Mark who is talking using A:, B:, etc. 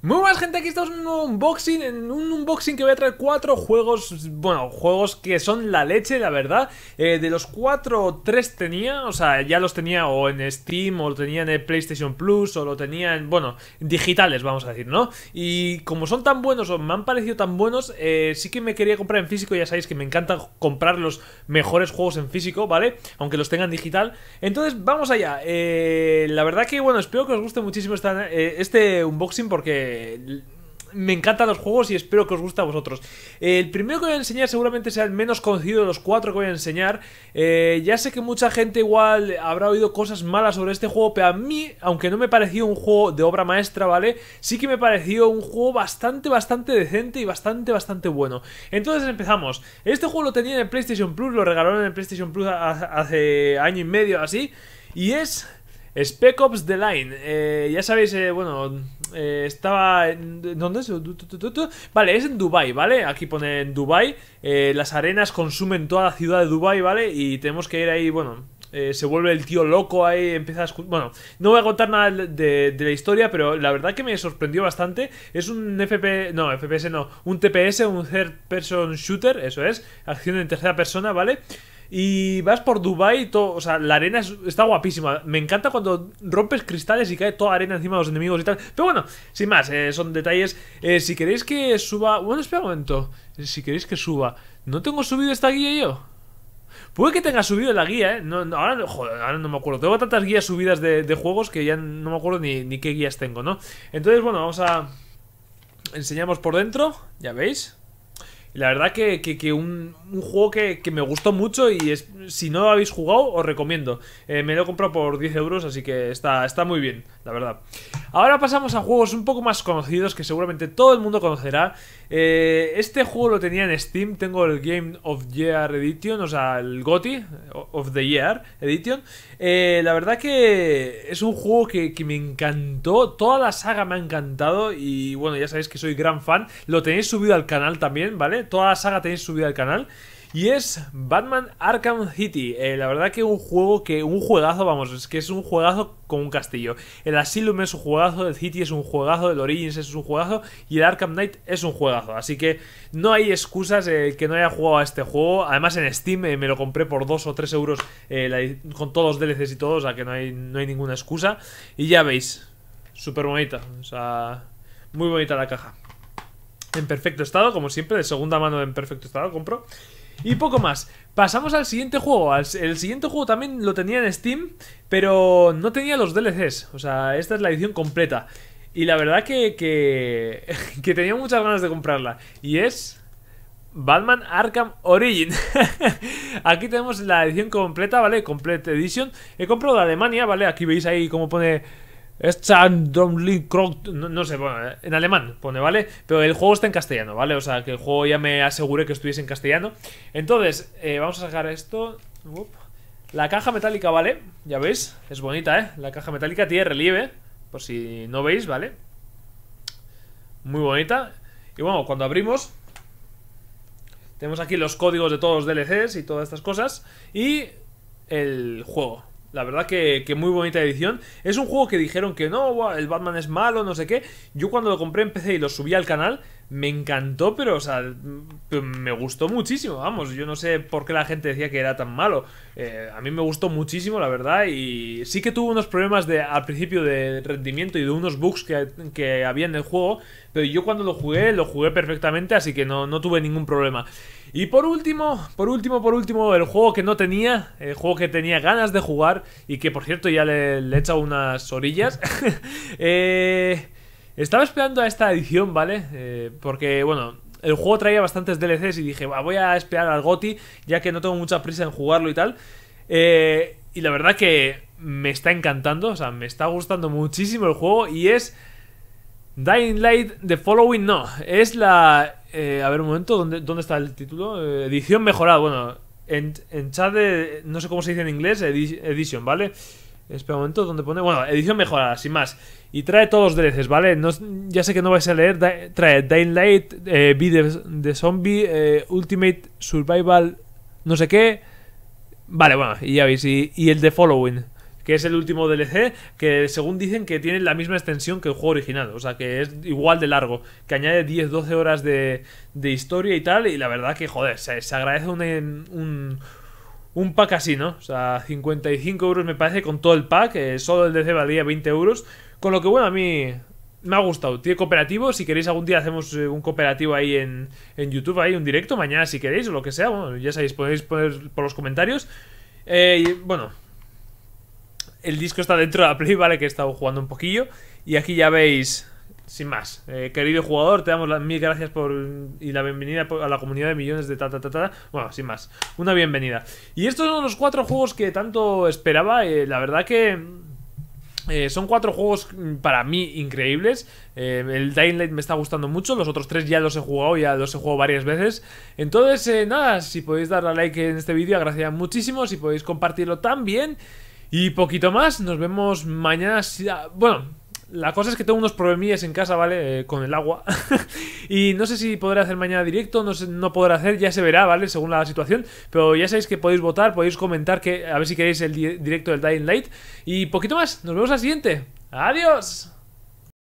A: Muy buenas gente, aquí estamos en un nuevo unboxing, en un unboxing que voy a traer cuatro juegos, bueno, juegos que son la leche, la verdad. Eh, de los cuatro, tres tenía, o sea, ya los tenía o en Steam, o lo tenía en PlayStation Plus, o lo tenía en, bueno, digitales, vamos a decir, ¿no? Y como son tan buenos, o me han parecido tan buenos, eh, sí que me quería comprar en físico, ya sabéis que me encanta comprar los mejores juegos en físico, ¿vale? Aunque los tengan digital. Entonces, vamos allá. Eh, la verdad que, bueno, espero que os guste muchísimo este unboxing porque eh, me encantan los juegos y espero que os guste a vosotros. Eh, el primero que voy a enseñar seguramente sea el menos conocido de los cuatro que voy a enseñar. Eh, ya sé que mucha gente igual habrá oído cosas malas sobre este juego, pero a mí, aunque no me pareció un juego de obra maestra, ¿vale? Sí que me pareció un juego bastante, bastante decente y bastante, bastante bueno. Entonces empezamos. Este juego lo tenía en el PlayStation Plus, lo regalaron en el PlayStation Plus hace año y medio así. Y es Spec Ops The Line. Eh, ya sabéis, eh, bueno, eh, estaba... En, ¿Dónde es? Vale, es en Dubai, ¿vale? Aquí pone en Dubai. las arenas consumen toda la ciudad de Dubai, ¿vale? Y tenemos que ir ahí, bueno... se vuelve el tío loco ahí, empieza a... Bueno, no voy a contar nada de, la historia, pero la verdad que me sorprendió bastante. Es un FP... No, FPS no. Un TPS, un Third Person Shooter, eso es. Acción en tercera persona, ¿vale? vale y vas por Dubai y todo, o sea, la arena está guapísima. Me encanta cuando rompes cristales y cae toda arena encima de los enemigos y tal. Pero bueno, sin más, eh, son detalles. Eh, si queréis que suba... Bueno, espera un momento. Eh, si queréis que suba... ¿No tengo subido esta guía yo? Puede que tenga subido la guía, ¿eh? ahora, no me acuerdo. Tengo tantas guías subidas de, juegos que ya no me acuerdo ni, ni qué guías tengo, ¿no? Entonces, bueno, vamos a... Enseñamos por dentro, ya veis. La verdad que, que, un, juego que, me gustó mucho y es, si no lo habéis jugado, os recomiendo. Eh, me lo he comprado por 10 euros, así que está, está muy bien, la verdad. Ahora pasamos a juegos un poco más conocidos que seguramente todo el mundo conocerá. Eh, este juego lo tenía en Steam, tengo el Game of Year Edition, o sea, el GOTI of the Year Edition. Eh, la verdad que es un juego que, que me encantó, toda la saga me ha encantado y bueno, ya sabéis que soy gran fan. Lo tenéis subido al canal también, ¿vale? Toda la saga tenéis subida al canal. Y es Batman Arkham City. Eh, la verdad que un juego que. Un juegazo, vamos, es que es un juegazo con un castillo. El Asylum es un juegazo, el City es un juegazo, el Origins es un juegazo y el Arkham Knight es un juegazo. Así que no hay excusas que no haya jugado a este juego. Además en Steam eh, me lo compré por 2 o 3 euros eh, con todos los DLCs y todo, o sea que no hay, no hay ninguna excusa. Y ya veis, súper bonita. O sea, muy bonita la caja en perfecto estado, como siempre, de segunda mano en perfecto estado, compro. Y poco más. Pasamos al siguiente juego. El siguiente juego también lo tenía en Steam, pero no tenía los DLCs. O sea, esta es la edición completa. Y la verdad que, que, tenía muchas ganas de comprarla. Y es Batman Arkham Origin. Aquí tenemos la edición completa, ¿vale? Complete Edition. He comprado de Alemania, ¿vale? Aquí veis ahí cómo pone no, no sé, bueno, en alemán pone, ¿vale? Pero el juego está en castellano, ¿vale? O sea, que el juego ya me aseguré que estuviese en castellano. Entonces, eh, vamos a sacar esto. La caja metálica, ¿vale? Ya veis, es bonita, ¿eh? La caja metálica tiene relieve, por si no veis, ¿vale? Muy bonita. Y bueno, cuando abrimos, tenemos aquí los códigos de todos los DLCs y todas estas cosas. Y el juego, la verdad que, muy bonita edición. Es un juego que dijeron que no, el Batman es malo, no sé qué. Yo cuando lo compré empecé y lo subí al canal me encantó, pero, o sea, me gustó muchísimo, vamos. Yo no sé por qué la gente decía que era tan malo. Eh, a mí me gustó muchísimo, la verdad, y sí que tuvo unos problemas de, al principio de rendimiento y de unos bugs que, había en el juego, pero yo cuando lo jugué, lo jugué perfectamente, así que no, tuve ningún problema. Y por último, por último, por último, el juego que no tenía, el juego que tenía ganas de jugar y que, por cierto, ya le, le he echado unas orillas. eh... Estaba esperando a esta edición, ¿vale? Eh, porque, bueno, el juego traía bastantes DLCs y dije, voy a esperar al GOTI, ya que no tengo mucha prisa en jugarlo y tal. Eh, y la verdad que me está encantando, o sea, me está gustando muchísimo el juego y es... Dying Light The Following no, es la... Eh, a ver un momento, ¿dónde, dónde está el título? edición mejorada, bueno, en, en chat de, no sé cómo se dice en inglés, edición, ¿vale? Espera un momento, ¿dónde pone? Bueno, edición mejorada, sin más. Y trae todos los DLCs, ¿vale? ya sé que no vais a leer. trae Daylight, eh, Be de Zombie, eh, Ultimate Survival, no sé qué. Vale, bueno, y ya veis. Y, el de Following, que es el último DLC, que según dicen que tiene la misma extensión que el juego original. O sea, que es igual de largo. Que añade 10-12 horas de, de, historia y tal. Y la verdad que, joder, se, agradece un un pack así, ¿no? O sea, 55 euros me parece con todo el pack, eh, solo el DC valía 20 euros, con lo que bueno, a mí me ha gustado. Tiene cooperativo. Si queréis, algún día hacemos eh, un cooperativo ahí en, YouTube, ahí un directo. Mañana, si queréis, o lo que sea. Bueno, ya sabéis, podéis poner por los comentarios. Eh, bueno, el disco está dentro de la Play, ¿vale? Que he estado jugando un poquillo. Y aquí ya veis sin más, eh, querido jugador, te damos las mil gracias por y la bienvenida a la comunidad de millones de ta, ta, ta, Bueno, sin más, una bienvenida. Y estos son los cuatro juegos que tanto esperaba. Eh, la verdad que eh, son cuatro juegos para mí increíbles. el Dying Light me está gustando mucho. Los otros tres ya los he jugado, ya los he jugado varias veces. Entonces, nada, si podéis darle a like en este vídeo, agradecería muchísimo. Si podéis compartirlo también. Y poquito más, nos vemos mañana. Ah, bueno, la cosa es que tengo unos problemillas en casa, ¿vale? Eh, con el agua. y no sé si podré hacer mañana directo, no, no podré hacer, ya se verá, ¿vale? Según la situación. Pero ya sabéis que podéis votar, podéis comentar, que a ver si queréis el directo del Dying Light. Y poquito más, nos vemos la siguiente. ¡Adiós!